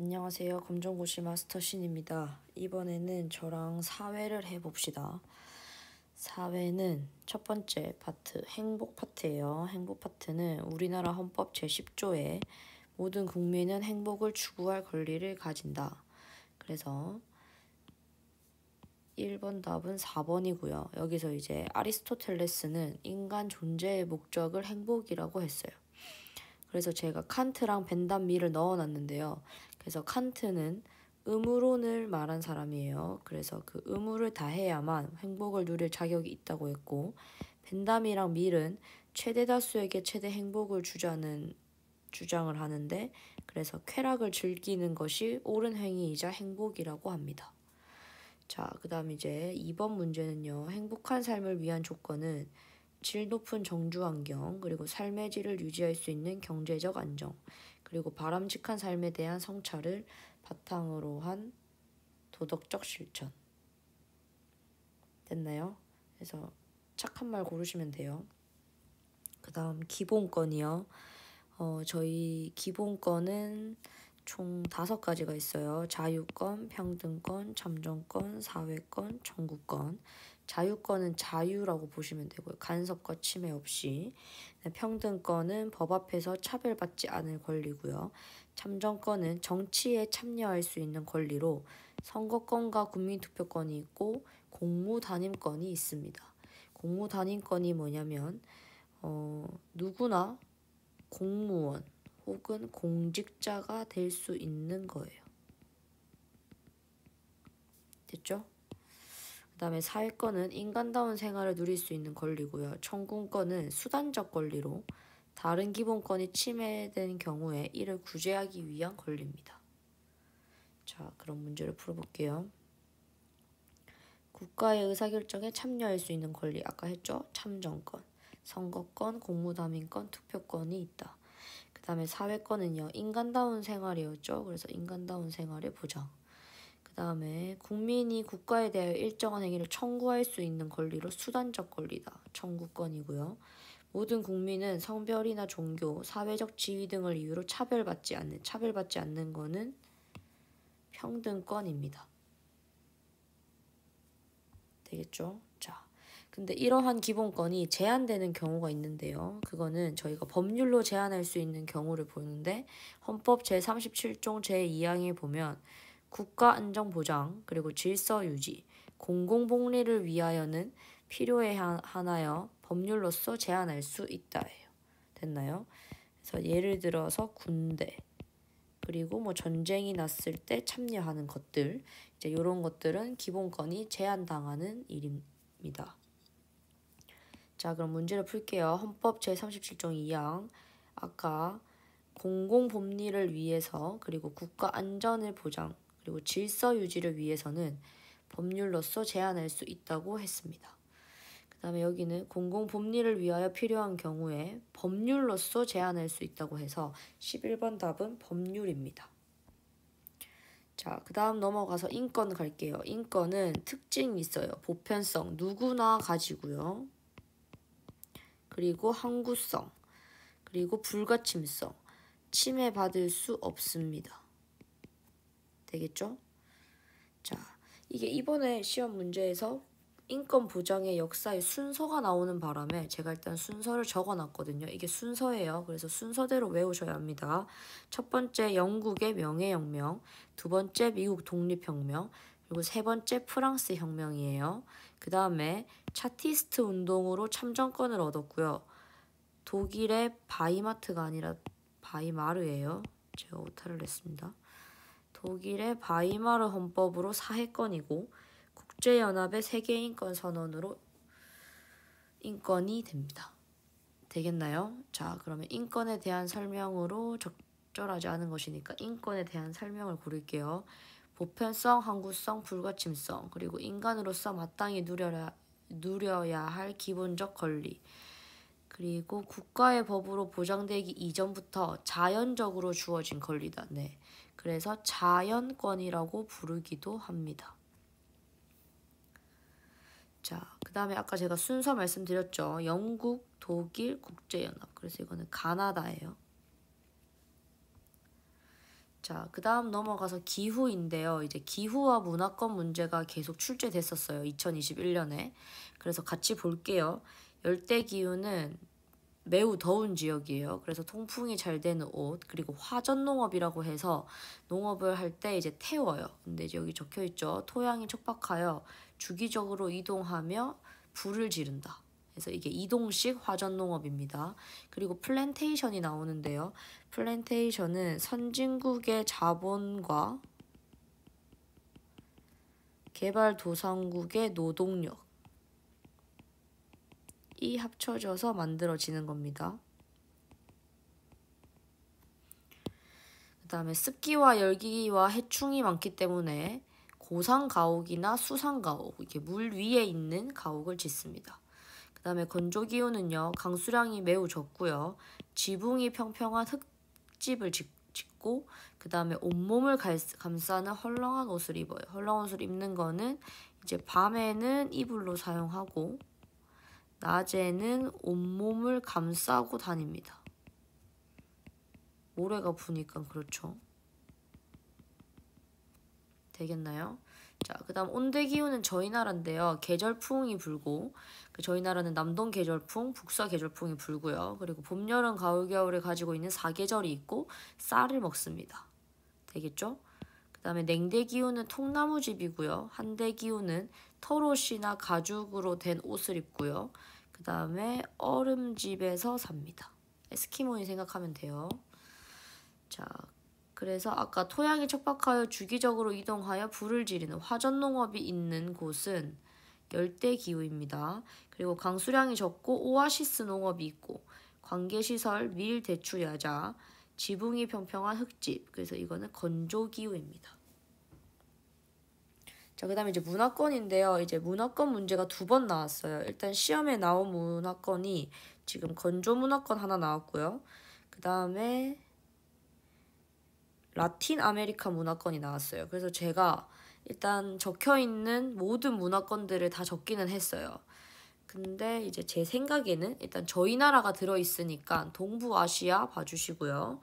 안녕하세요. 검정고시 마스터 신입니다. 이번에는 저랑 사회를 해봅시다. 사회는 첫 번째 파트, 행복 파트예요. 행복 파트는 우리나라 헌법 제10조에 모든 국민은 행복을 추구할 권리를 가진다. 그래서 1번 답은 4번이고요. 여기서 이제 아리스토텔레스는 인간 존재의 목적을 행복이라고 했어요. 그래서 제가 칸트랑 벤담미를 넣어놨는데요. 그래서 칸트는 의무론을 말한 사람이에요. 그래서 그 의무를 다해야만 행복을 누릴 자격이 있다고 했고 벤담이랑 밀은 최대다수에게 최대 행복을 주자는 주장을 하는데 그래서 쾌락을 즐기는 것이 옳은 행위이자 행복이라고 합니다. 자, 그다음 이제 2번 문제는요. 행복한 삶을 위한 조건은 질 높은 정주 환경 그리고 삶의 질을 유지할 수 있는 경제적 안정 그리고 바람직한 삶에 대한 성찰을 바탕으로 한 도덕적 실천. 됐나요? 그래서 착한 말 고르시면 돼요. 그 다음 기본권이요. 어, 저희 기본권은 총 다섯 가지가 있어요. 자유권, 평등권, 참정권, 사회권, 청구권. 자유권은 자유라고 보시면 되고요. 간섭과 침해 없이. 네, 평등권은 법 앞에서 차별받지 않을 권리고요. 참정권은 정치에 참여할 수 있는 권리로 선거권과 국민투표권이 있고 공무단임권이 있습니다. 공무단임권이 뭐냐면 어, 누구나 공무원 혹은 공직자가 될 수 있는 거예요. 됐죠? 그다음에 사회권은 인간다운 생활을 누릴 수 있는 권리고요. 청군권은 수단적 권리로 다른 기본권이 침해된 경우에 이를 구제하기 위한 권리입니다. 자, 그런 문제를 풀어볼게요. 국가의 의사결정에 참여할 수 있는 권리 아까 했죠? 참정권, 선거권, 공무담임권, 투표권이 있다. 그 다음에 사회권은요. 인간다운 생활이었죠. 그래서 인간다운 생활의 보장. 다음에 국민이 국가에 대하여 일정한 행위를 청구할 수 있는 권리로 수단적 권리다. 청구권이고요. 모든 국민은 성별이나 종교, 사회적 지위 등을 이유로 차별받지 않는 차별받지 않는 것은 평등권입니다. 되겠죠? 자. 근데 이러한 기본권이 제한되는 경우가 있는데요. 그거는 저희가 법률로 제한할 수 있는 경우를 보는데 헌법 제3 7조 제2항에 보면 국가 안정 보장 그리고 질서 유지, 공공 복리를 위하여는 필요에 한하여 법률로서 제한할 수 있다예요. 됐나요? 그래서 예를 들어서 군대 그리고 뭐 전쟁이 났을 때 참여하는 것들 이제 이런 것들은 기본권이 제한당하는 일입니다. 자 그럼 문제를 풀게요. 헌법 제37조 2항 아까 공공법리를 위해서 그리고 국가 안전을 보장 그리고 질서 유지를 위해서는 법률로서 제한할 수 있다고 했습니다. 그 다음에 여기는 공공법리를 위하여 필요한 경우에 법률로서 제한할 수 있다고 해서 11번 답은 법률입니다. 자, 그 다음 넘어가서 인권 갈게요. 인권은 특징이 있어요. 보편성, 누구나 가지고요. 그리고 항구성, 그리고 불가침성, 침해받을 수 없습니다. 되겠죠? 자, 이게 이번에 시험 문제에서 인권 보장의 역사의 순서가 나오는 바람에 제가 일단 순서를 적어놨거든요. 이게 순서예요. 그래서 순서대로 외우셔야 합니다. 첫 번째 영국의 명예혁명, 두 번째 미국 독립혁명, 그리고 세 번째 프랑스 혁명이에요. 그 다음에 차티스트 운동으로 참정권을 얻었고요. 독일의 바이마트가 아니라 바이마르예요. 제가 오타를 냈습니다. 독일의 바이마르 헌법으로 사회권이고 국제연합의 세계인권 선언으로 인권이 됩니다. 되겠나요? 자, 그러면 인권에 대한 설명으로 적절하지 않은 것이니까 인권에 대한 설명을 고를게요. 보편성, 항구성, 불가침성, 그리고 인간으로서 마땅히 누려야, 누려야 할 기본적 권리. 그리고 국가의 법으로 보장되기 이전부터 자연적으로 주어진 권리다. 네. 그래서 자연권이라고 부르기도 합니다. 자, 그 다음에 아까 제가 순서 말씀드렸죠. 영국, 독일, 국제연합. 그래서 이거는 가나다예요. 자, 그 다음 넘어가서 기후인데요. 이제 기후와 문화권 문제가 계속 출제됐었어요. 2021년에. 그래서 같이 볼게요. 열대 기후는 매우 더운 지역이에요. 그래서 통풍이 잘 되는 옷, 그리고 화전 농업이라고 해서 농업을 할 때 이제 태워요. 근데 여기 적혀 있죠. 토양이 촉박하여 주기적으로 이동하며 불을 지른다. 그래서 이게 이동식 화전 농업입니다. 그리고 플랜테이션이 나오는데요. 플랜테이션은 선진국의 자본과 개발도상국의 노동력 이 합쳐져서 만들어지는 겁니다. 그 다음에 습기와 열기와 해충이 많기 때문에 고상가옥이나수상가옥 이렇게 물 위에 있는 가옥을 짓습니다. 그 다음에 건조기후는요, 강수량이 매우 적고요, 지붕이 평평한 흙집을 짓고, 그 다음에 온몸을 감싸는 헐렁한 옷을 입어요. 헐렁한 옷을 입는 거는 이제 밤에는 이불로 사용하고, 낮에는 온몸을 감싸고 다닙니다. 모래가 부니까 그렇죠. 되겠나요? 자, 그 다음 온대기후는 저희 나라인데요. 계절풍이 불고 그 저희 나라는 남동 계절풍, 북서 계절풍이 불고요. 그리고 봄, 여름, 가을, 겨울에 가지고 있는 사계절이 있고 쌀을 먹습니다. 되겠죠? 다음에 냉대기우는 통나무집이고요. 한대기우는 털옷이나 가죽으로 된 옷을 입고요. 그 다음에 얼음집에서 삽니다. 에스키모인 생각하면 돼요. 자, 그래서 아까 토양이 척박하여 주기적으로 이동하여 불을 지르는 화전농업이 있는 곳은 열대기후입니다. 그리고 강수량이 적고 오아시스 농업이 있고 관계시설, 밀, 대추, 야자, 지붕이 평평한 흙집 그래서 이거는 건조기후입니다. 자, 그 다음에 이제 문화권인데요. 이제 문화권 문제가 두 번 나왔어요. 일단 시험에 나온 문화권이 지금 건조 문화권 하나 나왔고요. 그 다음에 라틴 아메리카 문화권이 나왔어요. 그래서 제가 일단 적혀있는 모든 문화권들을 다 적기는 했어요. 근데 이제 제 생각에는 일단 저희 나라가 들어있으니까 동부아시아 봐주시고요.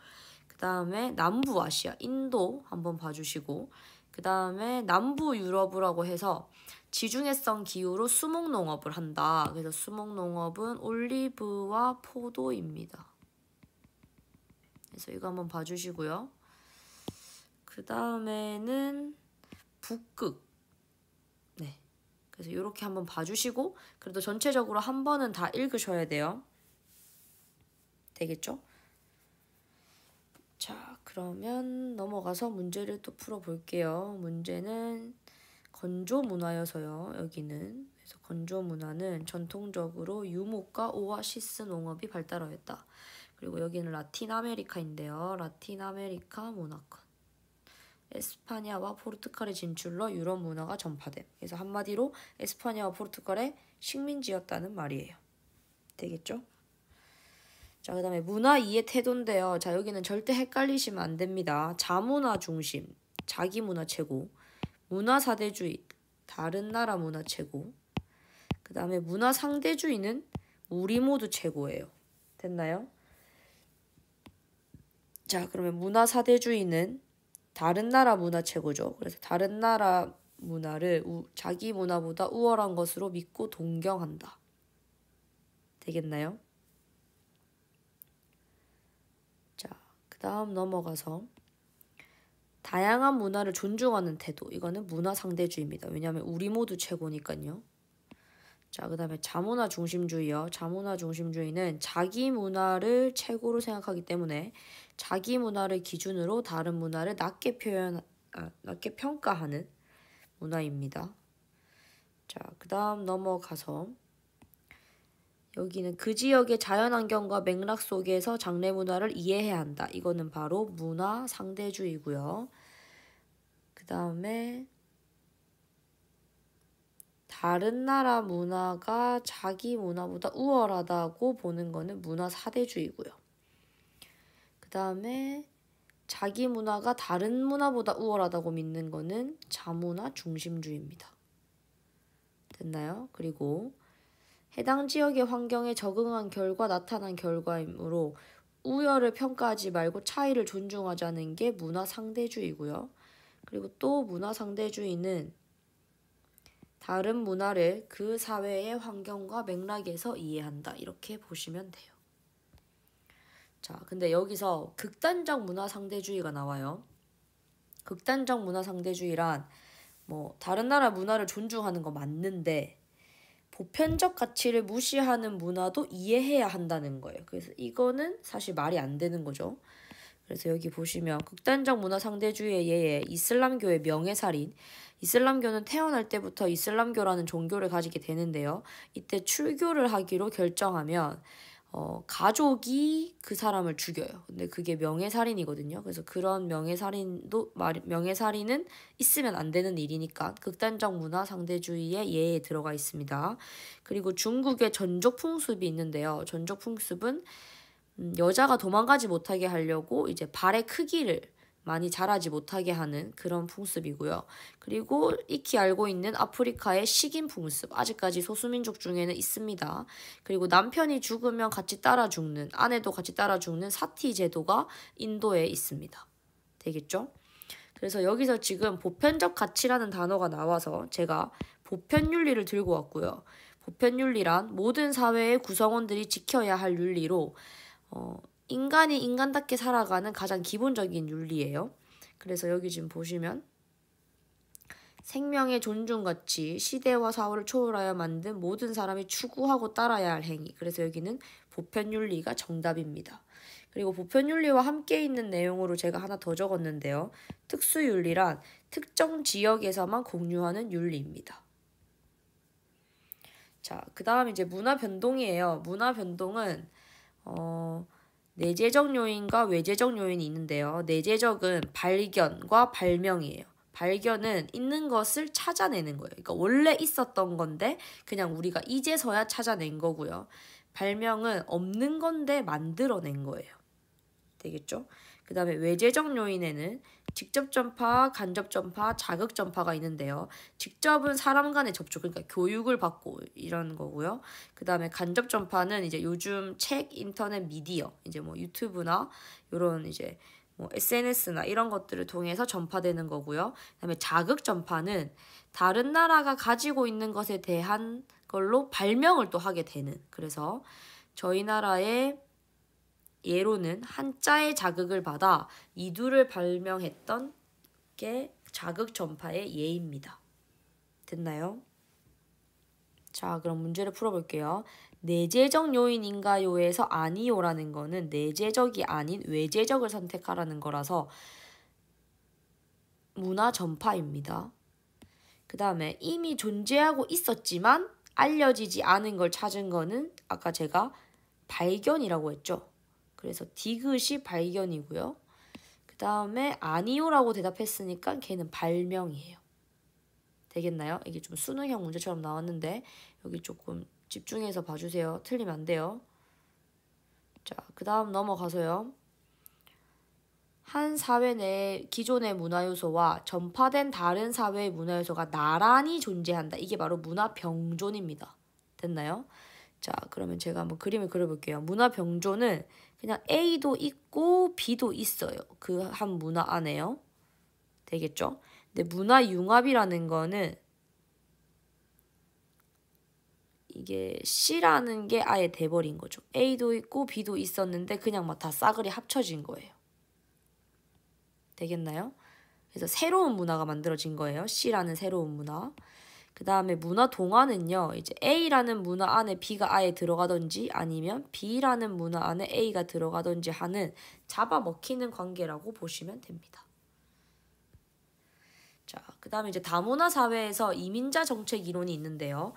그 다음에 남부아시아, 인도 한번 봐주시고 그 다음에 남부 유럽이라고 해서 지중해성 기후로 수목농업을 한다. 그래서 수목농업은 올리브와 포도입니다. 그래서 이거 한번 봐주시고요. 그 다음에는 북극. 네. 그래서 이렇게 한번 봐주시고 그래도 전체적으로 한 번은 다 읽으셔야 돼요. 되겠죠? 자, 그러면 넘어가서 문제를 또 풀어볼게요. 문제는 건조 문화여서요. 여기는 그래서 건조 문화는 전통적으로 유목과 오아시스 농업이 발달하였다. 그리고 여기는 라틴 아메리카인데요. 라틴 아메리카 문화권. 에스파냐와 포르투갈의 진출로 유럽 문화가 전파됨. 그래서 한마디로 에스파냐와 포르투갈의 식민지였다는 말이에요. 되겠죠? 자, 그 다음에 문화 이해 태도인데요. 자, 여기는 절대 헷갈리시면 안 됩니다. 자문화 중심, 자기 문화 최고, 문화 사대주의, 다른 나라 문화 최고, 그 다음에 문화 상대주의는 우리 모두 최고예요. 됐나요? 자, 그러면 문화 사대주의는 다른 나라 문화 최고죠. 그래서 다른 나라 문화를 우, 자기 문화보다 우월한 것으로 믿고 동경한다. 되겠나요? 다음 넘어가서 다양한 문화를 존중하는 태도. 이거는 문화 상대주의입니다. 왜냐하면 우리 모두 최고니까요. 자, 그 다음에 자문화 중심주의요. 자문화 중심주의는 자기 문화를 최고로 생각하기 때문에 자기 문화를 기준으로 다른 문화를 낮게 표현, 아, 낮게 평가하는 문화입니다. 자, 그 다음 넘어가서 여기는 그 지역의 자연환경과 맥락 속에서 장래 문화를 이해해야 한다. 이거는 바로 문화 상대주의고요. 그 다음에 다른 나라 문화가 자기 문화보다 우월하다고 보는 거는 문화 사대주의고요. 그 다음에 자기 문화가 다른 문화보다 우월하다고 믿는 거는 자문화 중심주의입니다. 됐나요? 그리고 해당 지역의 환경에 적응한 결과 나타난 결과이므로 우열을 평가하지 말고 차이를 존중하자는 게 문화 상대주의고요. 그리고 또 문화 상대주의는 다른 문화를 그 사회의 환경과 맥락에서 이해한다. 이렇게 보시면 돼요. 자, 근데 여기서 극단적 문화 상대주의가 나와요. 극단적 문화 상대주의란 뭐 다른 나라 문화를 존중하는 거 맞는데 보편적 가치를 무시하는 문화도 이해해야 한다는 거예요. 그래서 이거는 사실 말이 안 되는 거죠. 그래서 여기 보시면 극단적 문화 상대주의의 에해 이슬람교의 명예살인 이슬람교는 태어날 때부터 이슬람교라는 종교를 가지게 되는데요. 이때 출교를 하기로 결정하면 어, 가족이 그 사람을 죽여요. 근데 그게 명예살인이거든요. 그래서 그런 명예살인도 말, 명예살인은 있으면 안 되는 일이니까 극단적 문화 상대주의의 예에 들어가 있습니다. 그리고 중국의 전족 풍습이 있는데요. 전족 풍습은 음, 여자가 도망가지 못하게 하려고 이제 발의 크기를 많이 자라지 못하게 하는 그런 풍습이고요. 그리고 익히 알고 있는 아프리카의 식인 풍습 아직까지 소수민족 중에는 있습니다. 그리고 남편이 죽으면 같이 따라 죽는 아내도 같이 따라 죽는 사티 제도가 인도에 있습니다. 되겠죠? 그래서 여기서 지금 보편적 가치라는 단어가 나와서 제가 보편윤리를 들고 왔고요. 보편윤리란 모든 사회의 구성원들이 지켜야 할 윤리로 어, 인간이 인간답게 살아가는 가장 기본적인 윤리예요. 그래서 여기 지금 보시면 생명의 존중같이 시대와 사후를 초월하여 만든 모든 사람이 추구하고 따라야 할 행위. 그래서 여기는 보편윤리가 정답입니다. 그리고 보편윤리와 함께 있는 내용으로 제가 하나 더 적었는데요. 특수윤리란 특정 지역에서만 공유하는 윤리입니다. 자, 그 다음 이제 문화 변동이에요. 문화 변동은, 어, 내재적 요인과 외재적 요인이 있는데요. 내재적은 발견과 발명이에요. 발견은 있는 것을 찾아내는 거예요. 그러니까 원래 있었던 건데 그냥 우리가 이제서야 찾아낸 거고요. 발명은 없는 건데 만들어낸 거예요. 되겠죠? 그 다음에 외재적 요인에는 직접 전파, 간접 전파, 자극 전파가 있는데요. 직접은 사람 간의 접촉, 그러니까 교육을 받고 이런 거고요. 그 다음에 간접 전파는 이제 요즘 책, 인터넷, 미디어, 이제 뭐 유튜브나 이런 이제 뭐 SNS나 이런 것들을 통해서 전파되는 거고요. 그다음에 자극 전파는 다른 나라가 가지고 있는 것에 대한 걸로 발명을 또 하게 되는. 그래서 저희 나라의 예로는 한자의 자극을 받아 이두를 발명했던 게 자극 전파의 예입니다. 됐나요? 자, 그럼 문제를 풀어볼게요. 내재적 요인인가요에서 아니요라는 거는 내재적이 아닌 외재적을 선택하라는 거라서 문화 전파입니다. 그 다음에 이미 존재하고 있었지만 알려지지 않은 걸 찾은 거는 아까 제가 발견이라고 했죠. 그래서 디귿이 발견이고요. 그 다음에 아니요라고 대답했으니까 걔는 발명이에요. 되겠나요? 이게 좀 수능형 문제처럼 나왔는데 여기 조금 집중해서 봐주세요. 틀리면 안 돼요. 자, 그 다음 넘어가서요. 한 사회 내 기존의 문화요소와 전파된 다른 사회의 문화요소가 나란히 존재한다. 이게 바로 문화 병존입니다. 됐나요? 자 그러면 제가 한번 그림을 그려볼게요. 문화 병조는 그냥 A도 있고 B도 있어요. 그 한 문화 안에요. 되겠죠? 근데 문화 융합이라는 거는 이게 C라는 게 아예 돼버린 거죠. A도 있고 B도 있었는데 그냥 막 다 싸그리 합쳐진 거예요. 되겠나요? 그래서 새로운 문화가 만들어진 거예요. C라는 새로운 문화. 그 다음에 문화 동화는요. 이제 A라는 문화 안에 B가 아예 들어가든지 아니면 B라는 문화 안에 A가 들어가든지 하는 잡아먹히는 관계라고 보시면 됩니다. 자, 그 다음에 이제 다문화 사회에서 이민자 정책 이론이 있는데요.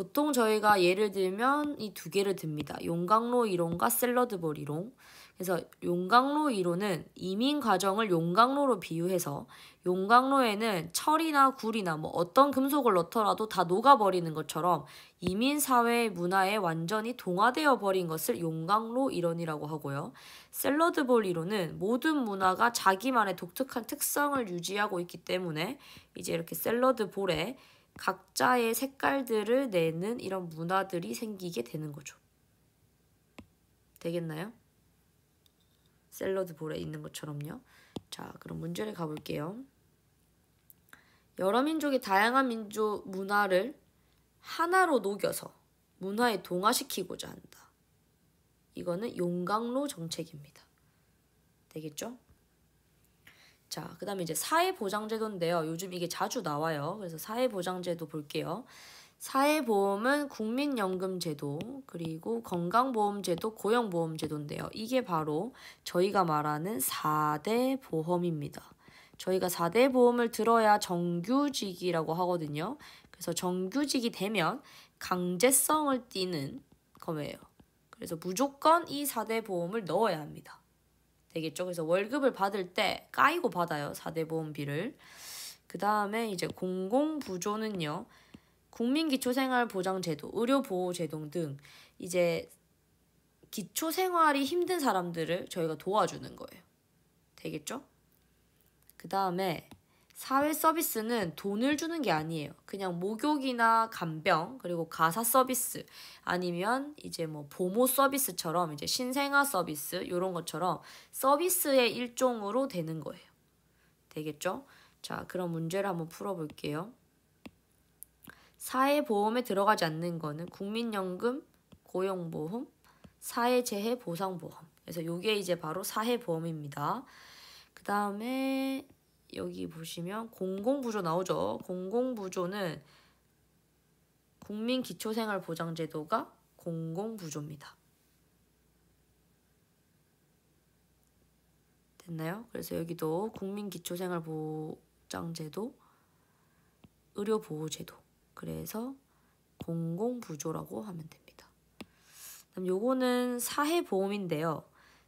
보통 저희가 예를 들면 이 두 개를 듭니다. 용광로 이론과 샐러드볼 이론. 그래서 용강로 1호는 이민 과정을 용강로로 비유해서 용강로에는 철이나 굴이나 뭐 어떤 금속을 넣더라도 다 녹아버리는 것처럼 이민 사회의 문화에 완전히 동화되어 버린 것을 용강로 이론이라고 하고요. 샐러드볼 이론은 모든 문화가 자기만의 독특한 특성을 유지하고 있기 때문에 이제 이렇게 샐러드볼에 각자의 색깔들을 내는 이런 문화들이 생기게 되는 거죠. 되겠나요? 샐러드 볼에 있는 것처럼요. 자, 그럼 문제를 가볼게요. 여러 민족의 다양한 민족 문화를 하나로 녹여서 문화에 동화시키고자 한다. 이거는 용광로 정책입니다. 되겠죠? 자, 그 다음에 이제 사회보장제도인데요. 요즘 이게 자주 나와요. 그래서 사회보장제도 볼게요. 사회보험은 국민연금제도, 그리고 건강보험제도, 고용보험제도인데요. 이게 바로 저희가 말하는 4대 보험입니다. 저희가 4대 보험을 들어야 정규직이라고 하거든요. 그래서 정규직이 되면 강제성을 띠는 거예요. 그래서 무조건 이 4대 보험을 넣어야 합니다. 되겠죠? 그래서 월급을 받을 때 까이고 받아요. 4대 보험비를. 그 다음에 이제 공공부조는요. 국민기초생활보장제도, 의료보호제도 등 이제 기초생활이 힘든 사람들을 저희가 도와주는 거예요. 되겠죠? 그 다음에 사회 서비스는 돈을 주는 게 아니에요. 그냥 목욕이나 간병, 그리고 가사 서비스, 아니면 이제 뭐 보모 서비스처럼 이제 신생아 서비스, 이런 것처럼 서비스의 일종으로 되는 거예요. 되겠죠? 자, 그럼 문제를 한번 풀어볼게요. 사회보험에 들어가지 않는 거는 국민연금, 고용보험, 사회재해보상보험. 그래서 이게 이제 바로 사회보험입니다. 그 다음에 여기 보시면 공공부조 나오죠. 공공부조는 국민기초생활보장제도가 공공부조입니다. 됐나요? 그래서 여기도 국민기초생활보장제도, 의료보호제도 그래서 공공부조라고 하면 됩니다. 그럼 요거는 사회보험인데요.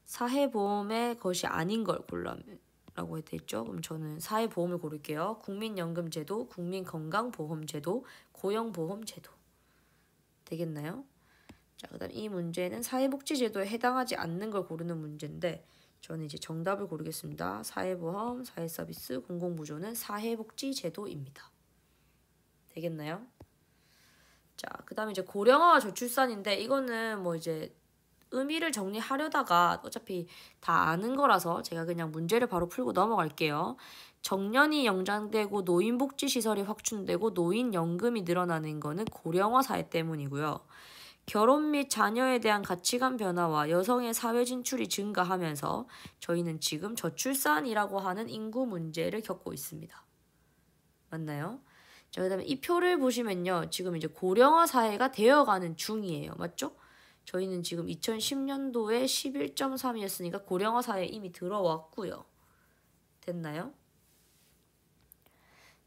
사회보험의 것이 아닌 걸 골라라고 해죠 그럼 저는 사회보험을 고를게요. 국민연금제도, 국민건강보험제도, 고용보험제도 되겠나요? 자, 그 다음 이 문제는 사회복지제도에 해당하지 않는 걸 고르는 문제인데 저는 이제 정답을 고르겠습니다. 사회보험, 사회서비스, 공공부조는 사회복지제도입니다. 되겠나요? 자, 그 다음에 이제 고령화와 저출산인데 이거는 뭐 이제 의미를 정리하려다가 어차피 다 아는 거라서 제가 그냥 문제를 바로 풀고 넘어갈게요. 정년이 연장되고 노인복지시설이 확충되고 노인연금이 늘어나는 거는 고령화 사회 때문이고요. 결혼 및 자녀에 대한 가치관 변화와 여성의 사회 진출이 증가하면서 저희는 지금 저출산이라고 하는 인구 문제를 겪고 있습니다. 맞나요? 자, 그 다음에 이 표를 보시면요. 지금 이제 고령화 사회가 되어가는 중이에요. 맞죠? 저희는 지금 2010년도에 11.3이었으니까 고령화 사회에 이미 들어왔고요. 됐나요?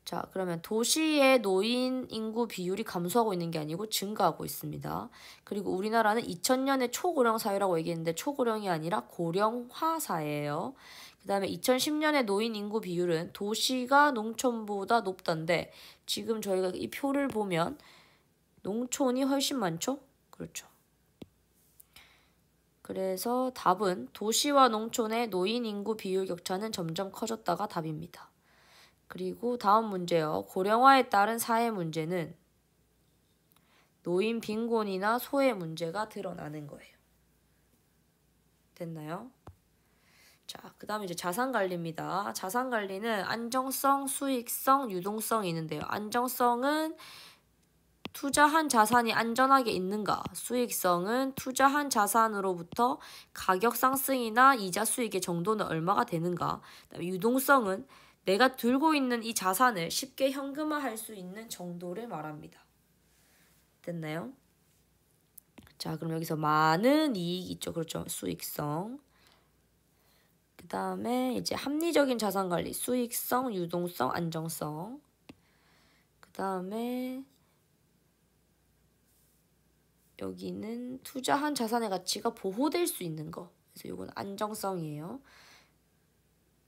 자, 그러면 도시의 노인 인구 비율이 감소하고 있는 게 아니고 증가하고 있습니다. 그리고 우리나라는 2000년에 초고령 사회라고 얘기했는데 초고령이 아니라 고령화 사회예요. 그 다음에 2010년에 노인 인구 비율은 도시가 농촌보다 높던데 지금 저희가 이 표를 보면 농촌이 훨씬 많죠? 그렇죠. 그래서 답은 도시와 농촌의 노인 인구 비율 격차는 점점 커졌다가 답입니다. 그리고 다음 문제요. 고령화에 따른 사회 문제는 노인 빈곤이나 소외 문제가 드러나는 거예요. 됐나요? 자, 그 다음에 이제 자산관리입니다. 자산관리는 안정성, 수익성, 유동성이 있는데요. 안정성은 투자한 자산이 안전하게 있는가? 수익성은 투자한 자산으로부터 가격 상승이나 이자 수익의 정도는 얼마가 되는가? 유동성은 내가 들고 있는 이 자산을 쉽게 현금화할 수 있는 정도를 말합니다. 됐나요? 자, 그럼 여기서 많은 이익 있죠. 그렇죠. 수익성. 그 다음에 이제 합리적인 자산 관리, 수익성, 유동성, 안정성. 그 다음에 여기는 투자한 자산의 가치가 보호될 수 있는 거. 그래서 이건 안정성이에요.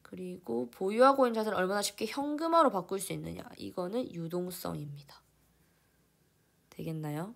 그리고 보유하고 있는 자산을 얼마나 쉽게 현금화로 바꿀 수 있느냐. 이거는 유동성입니다. 되겠나요?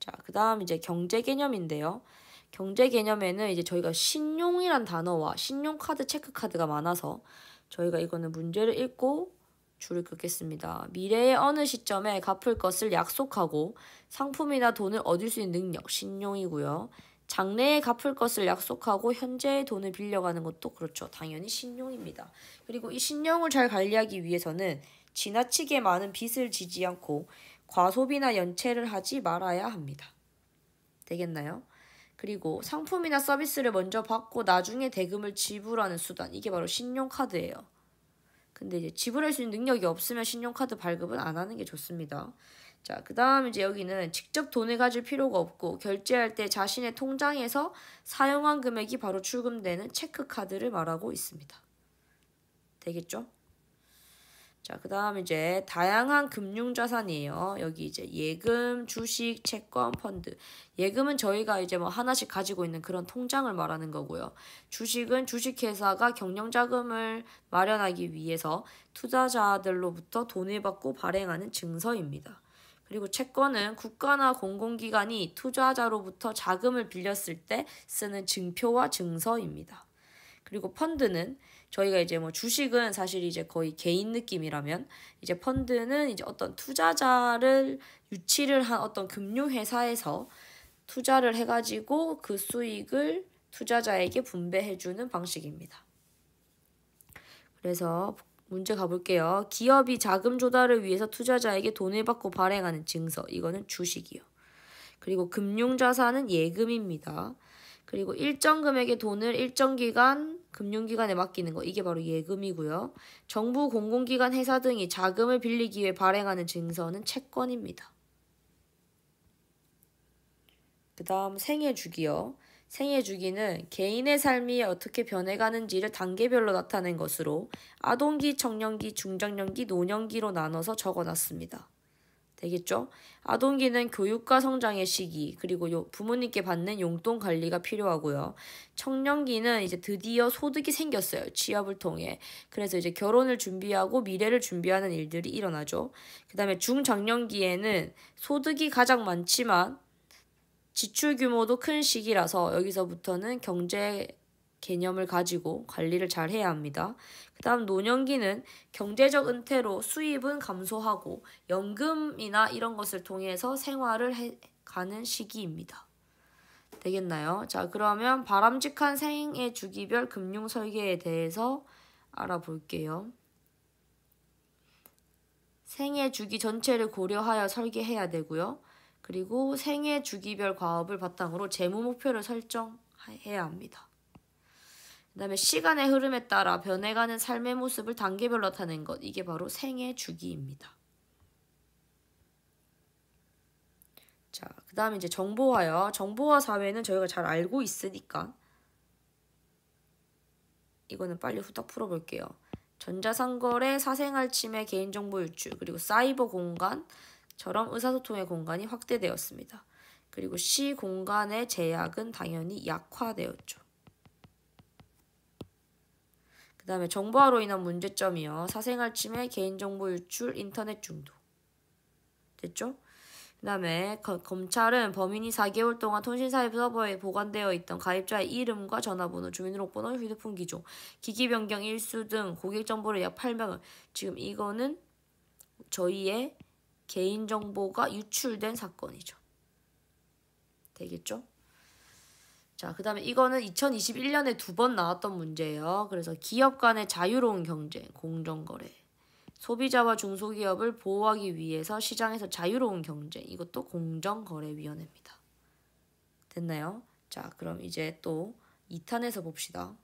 자, 그 다음 이제 경제 개념인데요. 경제 개념에는 이제 저희가 신용이란 단어와 신용카드, 체크카드가 많아서 저희가 이거는 문제를 읽고 줄을 긋겠습니다. 미래의 어느 시점에 갚을 것을 약속하고 상품이나 돈을 얻을 수 있는 능력, 신용이고요. 장래에 갚을 것을 약속하고 현재의 돈을 빌려가는 것도 그렇죠. 당연히 신용입니다. 그리고 이 신용을 잘 관리하기 위해서는 지나치게 많은 빚을 지지 않고 과소비나 연체를 하지 말아야 합니다. 되겠나요? 그리고 상품이나 서비스를 먼저 받고 나중에 대금을 지불하는 수단 이게 바로 신용카드예요. 근데 이제 지불할 수 있는 능력이 없으면 신용카드 발급은 안 하는 게 좋습니다. 자, 그 다음 이제 여기는 직접 돈을 가질 필요가 없고 결제할 때 자신의 통장에서 사용한 금액이 바로 출금되는 체크카드를 말하고 있습니다. 되겠죠? 자, 그 다음 이제 다양한 금융자산이에요. 여기 이제 예금, 주식, 채권, 펀드. 예금은 저희가 이제 뭐 하나씩 가지고 있는 그런 통장을 말하는 거고요. 주식은 주식회사가 경영자금을 마련하기 위해서 투자자들로부터 돈을 받고 발행하는 증서입니다. 그리고 채권은 국가나 공공기관이 투자자로부터 자금을 빌렸을 때 쓰는 증표와 증서입니다. 그리고 펀드는 저희가 이제 뭐 주식은 사실 이제 거의 개인 느낌이라면 이제 펀드는 이제 어떤 투자자를 유치를 한 어떤 금융회사에서 투자를 해가지고 그 수익을 투자자에게 분배해주는 방식입니다. 그래서 문제 가볼게요. 기업이 자금 조달을 위해서 투자자에게 돈을 받고 발행하는 증서. 이거는 주식이요. 그리고 금융자산은 예금입니다. 그리고 일정 금액의 돈을 일정 기간 금융기관에 맡기는 거 이게 바로 예금이고요. 정부 공공기관 회사 등이 자금을 빌리기 위해 발행하는 증서는 채권입니다. 그 다음 생애 주기요. 생애 주기는 개인의 삶이 어떻게 변해가는지를 단계별로 나타낸 것으로 아동기, 청년기, 중장년기, 노년기로 나눠서 적어놨습니다. 되겠죠? 아동기는 교육과 성장의 시기, 그리고 부모님께 받는 용돈 관리가 필요하고요. 청년기는 이제 드디어 소득이 생겼어요. 취업을 통해. 그래서 이제 결혼을 준비하고 미래를 준비하는 일들이 일어나죠. 그 다음에 중장년기에는 소득이 가장 많지만 지출 규모도 큰 시기라서 여기서부터는 경제 개념을 가지고 관리를 잘 해야 합니다. 그 다음 노년기는 경제적 은퇴로 수입은 감소하고 연금이나 이런 것을 통해서 생활을 해 가는 시기입니다. 되겠나요? 자, 그러면 바람직한 생애 주기별 금융 설계에 대해서 알아볼게요. 생애 주기 전체를 고려하여 설계해야 되고요. 그리고 생애 주기별 과업을 바탕으로 재무 목표를 설정해야 합니다. 그 다음에 시간의 흐름에 따라 변해가는 삶의 모습을 단계별로 나타낸 것. 이게 바로 생애 주기입니다. 자, 그 다음에 이제 정보화요. 정보화 사회는 저희가 잘 알고 있으니까 이거는 빨리 후딱 풀어볼게요. 전자상거래, 사생활 침해, 개인정보 유출, 그리고 사이버 공간, 처럼 의사소통의 공간이 확대되었습니다. 그리고 시 공간의 제약은 당연히 약화되었죠. 그 다음에 정보화로 인한 문제점이요. 사생활 침해, 개인정보 유출, 인터넷 중독. 됐죠? 그 다음에 검찰은 범인이 4개월 동안 통신사의 서버에 보관되어 있던 가입자의 이름과 전화번호, 주민등록번호, 휴대폰 기종, 기기 변경 일수 등 고객 정보를 약 8명을 지금 이거는 저희의 개인정보가 유출된 사건이죠. 되겠죠? 자, 그 다음에 이거는 2021년에 두 번 나왔던 문제예요. 그래서 기업 간의 자유로운 경쟁, 공정거래. 소비자와 중소기업을 보호하기 위해서 시장에서 자유로운 경쟁. 이것도 공정거래위원회입니다. 됐나요? 자, 그럼 이제 또 2탄에서 봅시다.